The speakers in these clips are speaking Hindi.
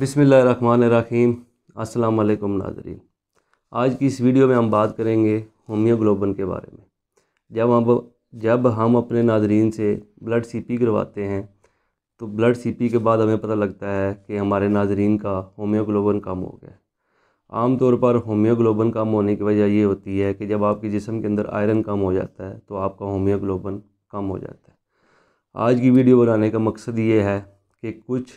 बिसमीम अलकुम नाजरीन आज की इस वीडियो में हम बात करेंगे होम्योग्लोबन के बारे में जब हम जब हम अपने नाजरीन से ब्लड सीपी करवाते हैं तो ब्लड सीपी के बाद हमें पता लगता है कि हमारे नाजरीन का होम्योग्लोबन कम हो गया आम तौर पर होम्योग्लोबन कम होने की वजह ये होती है कि जब आपके जिसम के अंदर आयरन कम हो जाता है तो आपका होम्योग्लोबन कम हो जाता है आज की वीडियो बनाने का मकसद ये है कि कुछ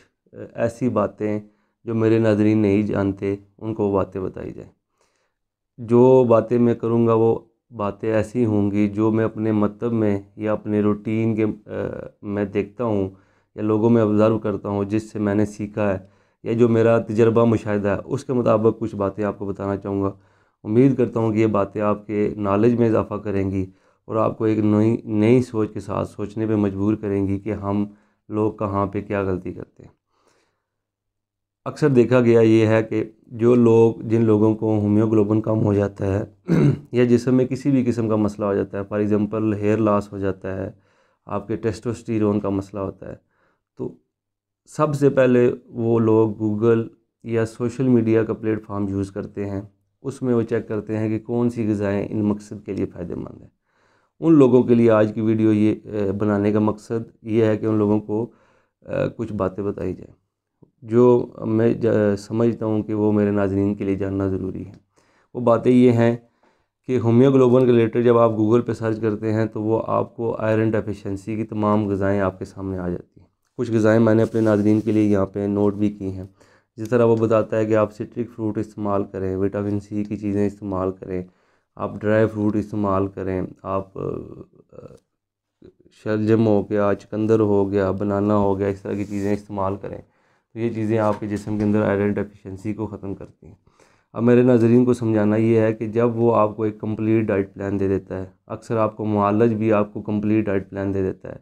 ऐसी बातें जो मेरे नाजरीन नहीं जानते उनको बातें बताई जाए जो बातें मैं करूँगा वो बातें ऐसी होंगी जो मैं अपने मतलब में या अपने रूटीन के आ, मैं देखता हूँ या लोगों में ऑब्ज़र्व करता हूँ जिससे मैंने सीखा है या जो मेरा तजर्बा मुशाह है उसके मुताबिक कुछ बातें आपको बताना चाहूँगा उम्मीद करता हूँ कि ये बातें आपके नॉलेज में इजाफा करेंगी और आपको एक नई नई सोच के साथ सोचने पर मजबूर करेंगी कि हम लोग कहाँ पर क्या गलती करते हैं अक्सर देखा गया ये है कि जो लोग जिन लोगों को होम्योग्लोबिन कम हो जाता है या जिसम में किसी भी किस्म का मसला हो जाता है फॉर एग्ज़ाम्पल हेयर लॉस हो जाता है आपके टेस्टोस्टेरोन का मसला होता है तो सबसे पहले वो लोग गूगल या सोशल मीडिया का प्लेटफॉर्म यूज़ करते हैं उसमें वो चेक करते हैं कि कौन सी गज़ाएँ इन मकसद के लिए फ़ायदेमंद हैं उन लोगों के लिए आज की वीडियो ये बनाने का मकसद ये है कि उन लोगों को कुछ बातें बताई जाएँ जो मैं समझता हूँ कि वो मेरे नाजरन के लिए जानना ज़रूरी है वो बातें ये हैं कि होम्योग्लोबन रिलेटेड जब आप गूगल पे सर्च करते हैं तो वो आपको आयरन डेफिशिएंसी की तमाम गज़ाएँ आपके सामने आ जाती हैं कुछ गज़ाएँ मैंने अपने नाजरन के लिए यहाँ पे नोट भी की हैं जिस तरह वो बताता है कि आप सिट्रिक फ्रूट इस्तेमाल करें विटामिन सी की चीज़ें इस्तेमाल करें आप ड्राई फ्रूट इस्तेमाल करें आप शलजम हो गया चकंदर हो गया बनाना हो गया इस तरह की चीज़ें इस्तेमाल करें तो ये चीज़ें आपके जिसम के अंदर आयरन डेफिशिएंसी को ख़त्म करती हैं अब मेरे नाजरीन को समझाना ये है कि जब वो आपको एक कंप्लीट डाइट प्लान दे देता है अक्सर आपको मालज भी आपको कंप्लीट डाइट प्लान दे देता है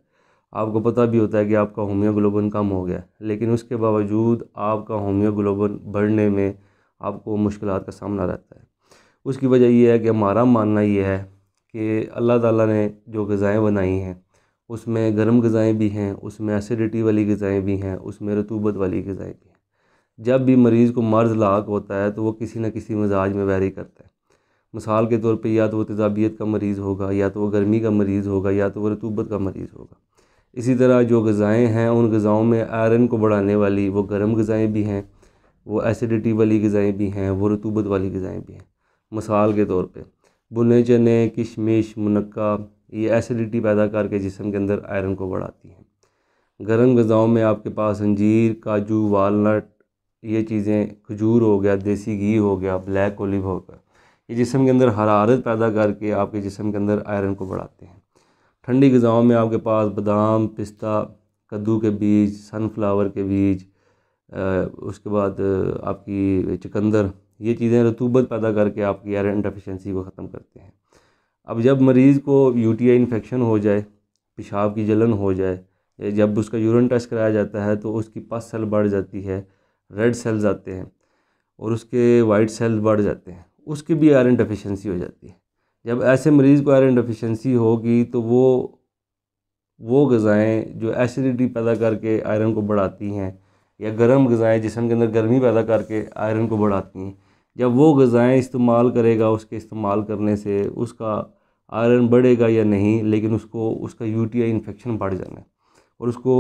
आपको पता भी होता है कि आपका होम्योग्लोबिन कम हो गया लेकिन उसके बावजूद आपका होम्योग्लोबन बढ़ने में आपको मुश्किल का सामना रहता है उसकी वजह यह है कि हमारा मानना यह है कि अल्लाह ताला ने जो गज़ाएँ बनाई हैं उसमें गर्म गज़ाएँ भी हैं उसमें एसिडिटी वाली गज़ाएँ भी हैं उसमें रतूबत वाली गज़ाएँ भी हैं जब भी मरीज़ को मर्ज़ लाक होता है तो वो किसी न किसी मिजाज में वैरी करता है मिसाल के तौर पे या तो वो तजाबीत का मरीज़ होगा या तो वो गर्मी का मरीज़ होगा या तो वो रतूबत का मरीज़ होगा इसी तरह जो गज़ाएँ हैं उन गज़ाओं में आयरन को बढ़ाने वाली वो गर्म गज़ाएँ भी हैं वो एसिडिटी वाली गज़ाएँ भी हैं वो रतूबत वाली गज़ाएँ भी हैं मिसाल के तौर पर बुने चने किशमिश मुनक्का ये एसिडिटी पैदा करके जिसम के अंदर आयरन को बढ़ाती हैं गर्म गज़ाओं में आपके पास अंजीर काजू वालनट ये चीज़ें खजूर हो गया देसी घी हो गया ब्लैक ओलिव हो गया ये जिसम के अंदर हरारत पैदा करके आपके जिसम के अंदर आयरन को बढ़ाते हैं ठंडी गज़ाओं में आपके पास बादाम पिस्ता कद्दू के बीज सनफ्लावर के बीज उसके बाद आपकी चकंदर ये चीज़ें रतूबत पैदा करके आपकी आयरन डेफिशिएंसी को ख़त्म करते हैं अब जब मरीज़ को आई इन्फेक्शन हो जाए पेशाब की जलन हो जाए जब उसका यूरिन टेस्ट कराया जाता है तो उसकी पस सेल बढ़ जाती है रेड सेल्स आते हैं और उसके वाइट सेल बढ़ जाते हैं उसकी भी आयरन डेफिशिएंसी हो जाती है जब ऐसे मरीज़ को आयरन डेफिशिएंसी होगी तो वो वो गज़ाएँ जो एसिडिटी पैदा करके आयरन को बढ़ाती हैं या गर्म गज़ाएँ जिसम के अंदर गर्मी पैदा करके आयरन को बढ़ाती हैं जब वो गज़ाएँ इस्तेमाल करेगा उसके इस्तेमाल करने से उसका आयरन बढ़ेगा या नहीं लेकिन उसको उसका यू टी आई इन्फेक्शन बढ़ जाना है और उसको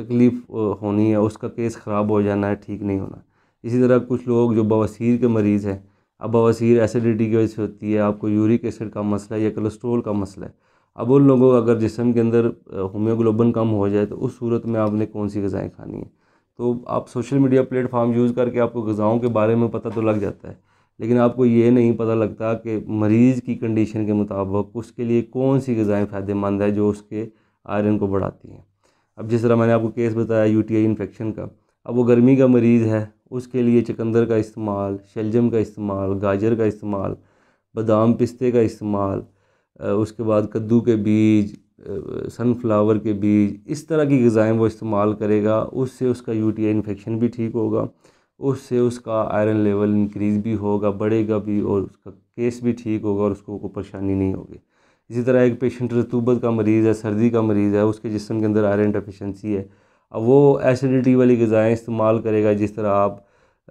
तकलीफ़ होनी है उसका केस ख़राब हो जाना है ठीक नहीं होना इसी तरह कुछ लोग जो बवासीर के मरीज़ हैं अब बवासीर एसिडिटी की वजह से होती है आपको यूरिक एसिड का मसला है या कोलेस्ट्रोल का मसला है अब उन लोगों अगर जिसम के अंदर होम्योग्लोबिन कम हो जाए तो उस सूरत में आपने कौन सी गज़ाएँ खानी हैं तो आप सोशल मीडिया प्लेटफॉर्म यूज़ करके आपको गज़ाओं के बारे में पता तो लग जाता है लेकिन आपको ये नहीं पता लगता कि मरीज़ की कंडीशन के मुताबिक उसके लिए कौन सी गज़ाएँ फ़ायदेमंद है जो उसके आयरन को बढ़ाती हैं अब जिस तरह मैंने आपको केस बताया यू इन्फेक्शन का अब वो गर्मी का मरीज़ है उसके लिए चकंदर का इस्तेमाल शलजम का इस्तेमाल गाजर का इस्तेमाल बादाम पिस्ते का इस्तेमाल उसके बाद कद्दू के बीज सनफ्लावर के बीज इस तरह की गज़ाएँ वो इस्तेमाल करेगा उससे उसका यू टी इन्फेक्शन भी ठीक होगा उससे उसका आयरन लेवल इंक्रीज़ भी होगा बढ़ेगा भी और उसका केस भी ठीक होगा और उसको कोई परेशानी नहीं होगी इसी तरह एक पेशेंट रतूबत का मरीज़ है सर्दी का मरीज़ है उसके जिसम के अंदर आयरन डेफिशेंसी है अब वो एसिडिटी वाली गज़ाएँ इस्तेमाल करेगा जिस तरह आप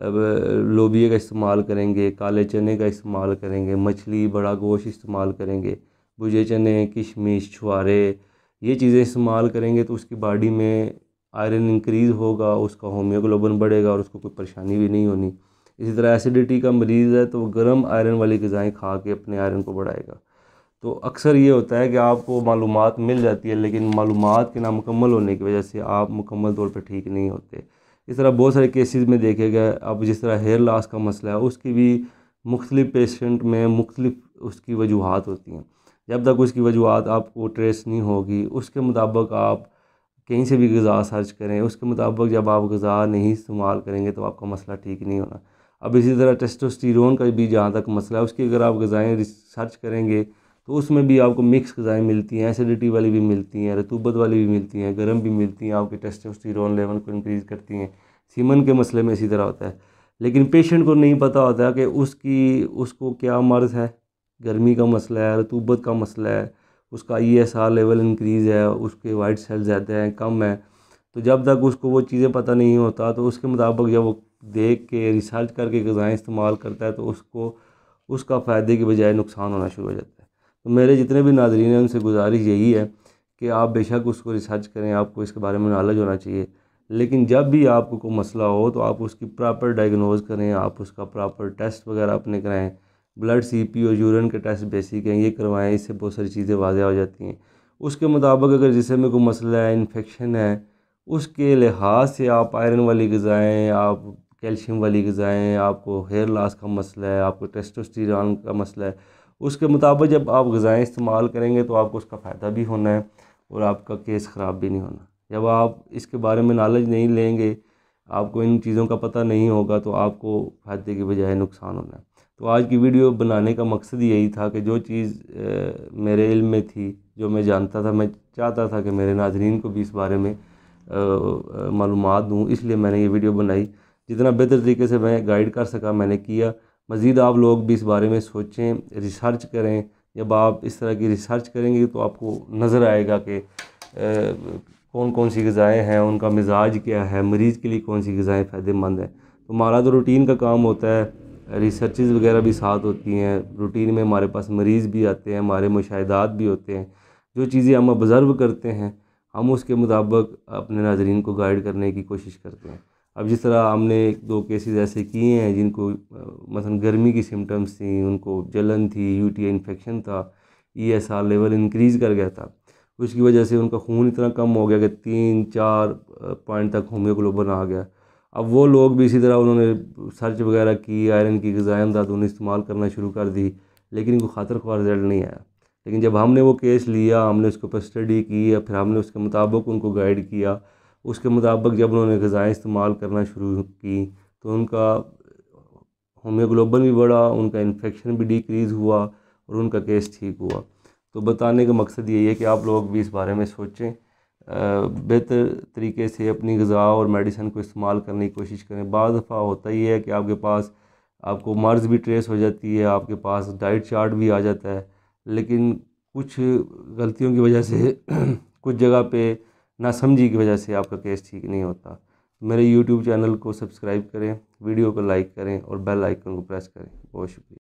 लोबिया का इस्तेमाल करेंगे काले चने का इस्तेमाल करेंगे मछली बड़ा गोश इस्तेमाल करेंगे भुजे चने किशमिश छुआरे ये चीज़ें इस्तेमाल करेंगे तो उसकी बॉडी में आयरन इंक्रीज़ होगा उसका होम्योग्लोबन बढ़ेगा और उसको कोई परेशानी भी नहीं होनी इसी तरह एसिडिटी का मरीज़ है तो वो गर्म आयरन वाली गज़ाएँ खा के अपने आयरन को बढ़ाएगा तो अक्सर ये होता है कि आपको मालूम मिल जाती है लेकिन मालूम के नामुकम्मल होने की वजह से आप मुकम्मल तौर पर ठीक नहीं होते इस तरह बहुत सारे केसेस में देखे गए अब जिस तरह हेयर लॉस का मसला है उसकी भी मुख्तलिफ़ पेशेंट में मुख्तलिफ़ उसकी वजूहत होती हैं जब तक उसकी वजूहत आपको ट्रेस नहीं होगी उसके मुताबिक आप कहीं से भी गज़ा सर्च करें उसके मुताबिक जब आप गज़ा नहीं इस्तेमाल करेंगे तो आपका मसला ठीक नहीं होना अब इसी तरह टेस्टोस्टेरोन का भी जहाँ तक मसला है उसकी अगर आप गज़ाएँ सर्च करेंगे तो उसमें भी आपको मिक्स गज़ाएँ मिलती हैं एसिडिटी वाली भी मिलती हैं रतूबत वाली भी मिलती हैं गर्म भी मिलती हैं आपके टेस्टोस्टेरोन लेवल को इंक्रीज़ करती हैं सीमन के मसले में इसी तरह होता है लेकिन पेशेंट को नहीं पता होता कि उसकी उसको क्या मर्ज़ है गर्मी का मसला है रतूबत का मसला है उसका E S R level increase है उसके वाइट सेल ज़्यादा हैं कम है तो जब तक उसको वो चीज़ें पता नहीं होता तो उसके मुताबिक जब वो देख के रिसर्च करके गज़ाएँ इस्तेमाल करता है तो उसको उसका फ़ायदे के बजाय नुकसान होना शुरू हो जाता है तो मेरे जितने भी नाजरीन हैं उनसे गुजारिश यही है कि आप बेशक उसको रिसर्च करें आपको इसके बारे में नॉलेज होना चाहिए लेकिन जब भी आपको कोई मसला हो तो आप उसकी प्रॉपर डायग्नोज करें आप उसका प्रॉपर टेस्ट वगैरह अपने कराएँ ब्लड सी पी और यूरिन के टेस्ट बेसिक हैं ये करवाएं इससे बहुत सारी चीज़ें वाजह हो जाती हैं उसके मुताबिक अगर जिसम में कोई मसला है इन्फेक्शन है उसके लिहाज से आप आयरन वाली गज़ाएँ आप कैल्शियम वाली गज़ाएँ आपको हेयर लॉस का मसला है आपको टेस्टोस्टीरान का मसला है उसके मुताबिक जब आप गज़ाएँ इस्तेमाल करेंगे तो आपको उसका फ़ायदा भी होना है और आपका केस ख़राब भी नहीं होना जब आप इसके बारे में नॉलेज नहीं लेंगे आपको इन चीज़ों का पता नहीं होगा तो आपको फ़ायदे के बजाय नुकसान होना है तो आज की वीडियो बनाने का मकसद यही था कि जो चीज़ मेरे इल्म में थी जो मैं जानता था मैं चाहता था कि मेरे नाजरीन को भी इस बारे में मालूम दूँ इसलिए मैंने ये वीडियो बनाई जितना बेहतर तरीके से मैं गाइड कर सका मैंने किया मज़ीद आप लोग भी इस बारे में सोचें रिसर्च करें जब आप इस तरह की रिसर्च करेंगे तो आपको नज़र आएगा कि कौन कौन सी गज़ाएँ हैं उनका मिजाज क्या है मरीज़ के लिए कौन सी गज़ाएँ फ़ायदेमंद हैं तो माला तो रूटीन का काम होता है रिसर्च वगैरह भी साथ होती हैं रूटीन में हमारे पास मरीज़ भी आते हैं हमारे मुशाहदात भी होते हैं जो चीज़ें हम ऑब्ज़र्व करते हैं हम उसके मुताबिक अपने नाजरन को गाइड करने की कोशिश करते हैं अब जिस तरह हमने एक दो केसेस ऐसे किए हैं जिनको मतलब गर्मी की सिम्टम्स थी उनको जलन थी यूटीआई इन्फेक्शन था ईएसआर लेवल इंक्रीज़ कर गया था उसकी वजह से उनका खून इतना कम हो गया कि तीन चार पॉइंट तक होम्योग्लोबन आ गया अब वो लोग भी इसी तरह उन्होंने सर्च वगैरह की आयरन की गज़ाएँ अमदाद तो उन्हें इस्तेमाल करना शुरू कर दी लेकिन इनको खातर खुआ रिजल्ट नहीं आया लेकिन जब हमने वो केस लिया हमने उसके ऊपर स्टडी की या फिर हमने उसके मुताबिक उनको गाइड किया उसके मुताबिक जब उन्होंने गज़ाएँ इस्तेमाल करना शुरू की तो उनका होम्योग्लोबन भी बढ़ा उनका इन्फेक्शन भी डिक्रीज़ हुआ और उनका केस ठीक हुआ तो बताने का मकसद यही है कि आप लोग भी इस बारे में सोचें बेहतर तरीके से अपनी गज़ा और मेडिसन को इस्तेमाल करने की कोशिश करें बार दफ़ा होता ही है कि आपके पास आपको मर्ज़ भी ट्रेस हो जाती है आपके पास डाइट चार्ट भी आ जाता है लेकिन कुछ गलतियों की वजह से कुछ जगह पे नासमझी की वजह से आपका केस ठीक नहीं होता मेरे यूट्यूब चैनल को सब्सक्राइब करें वीडियो को लाइक करें और बेल आइकन को प्रेस करें बहुत शुक्रिया